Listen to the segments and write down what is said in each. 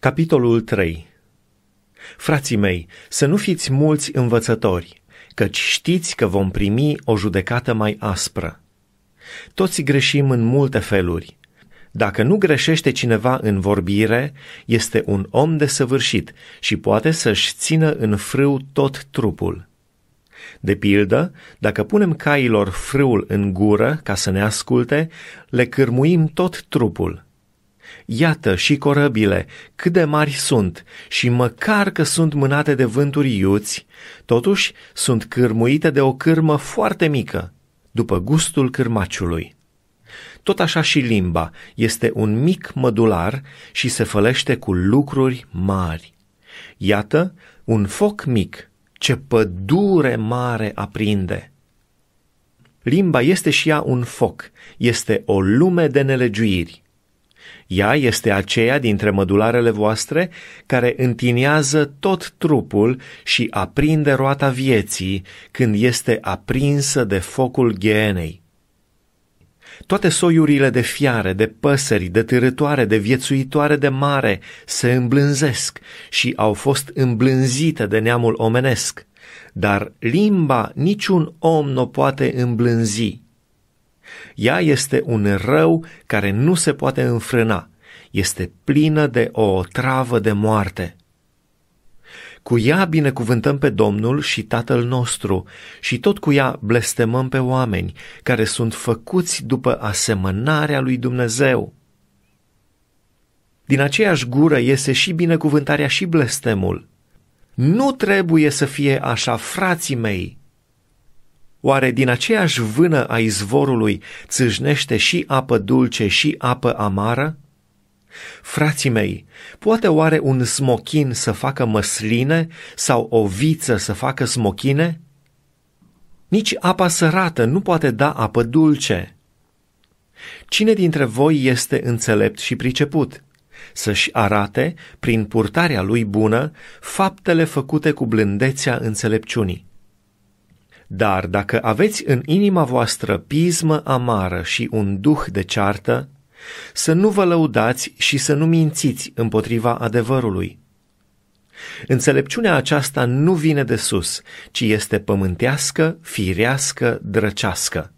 Capitolul 3 Frații mei, să nu fiți mulți învățători, căci știți că vom primi o judecată mai aspră. Toți greșim în multe feluri. Dacă nu greșește cineva în vorbire, este un om desăvârșit și poate să-și țină în frâu tot trupul. De pildă, dacă punem cailor frâul în gură ca să ne asculte, le cârmuim tot trupul – Iată și corăbile, cât de mari sunt, și măcar că sunt mânate de vânturi iuți, totuși sunt cârmuite de o cârmă foarte mică, după gustul cârmaciului. Tot așa și limba este un mic mădular și se fălește cu lucruri mari. Iată un foc mic, ce pădure mare aprinde! Limba este și ea un foc, este o lume de nelegiuiri. Ea este aceea dintre mădularele voastre care întinează tot trupul și aprinde roata vieții când este aprinsă de focul ghenei. Toate soiurile de fiare, de păsări, de târătoare, de viețuitoare de mare se îmblânzesc și au fost îmblânzite de neamul omenesc, dar limba niciun om nu poate îmblânzi ea este un rău care nu se poate înfrâna, este plină de o travă de moarte. Cu ea binecuvântăm pe Domnul și Tatăl nostru și tot cu ea blestemăm pe oameni care sunt făcuți după asemănarea lui Dumnezeu. Din aceeași gură iese și binecuvântarea și blestemul. Nu trebuie să fie așa, frații mei, Oare din aceeași vână a izvorului țâșnește și apă dulce și apă amară? Frații mei, poate oare un smochin să facă măsline sau o viță să facă smochine? Nici apa sărată nu poate da apă dulce. Cine dintre voi este înțelept și priceput? Să-și arate, prin purtarea lui bună, faptele făcute cu blândețea înțelepciunii dar dacă aveți în inima voastră pismă amară și un duh de ceartă, să nu vă lăudați și să nu mințiți împotriva adevărului. Înțelepciunea aceasta nu vine de sus, ci este pământească, firească, drăcească.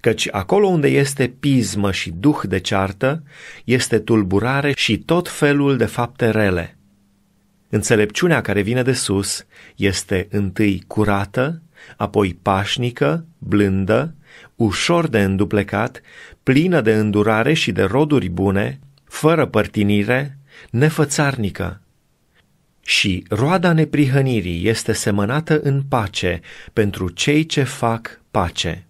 Căci acolo unde este pismă și duh de ceartă, este tulburare și tot felul de fapte rele. Înțelepciunea care vine de sus este întâi curată, apoi pașnică, blândă, ușor de înduplecat, plină de îndurare și de roduri bune, fără părtinire, nefățarnică. Și roada neprihănirii este semănată în pace pentru cei ce fac pace.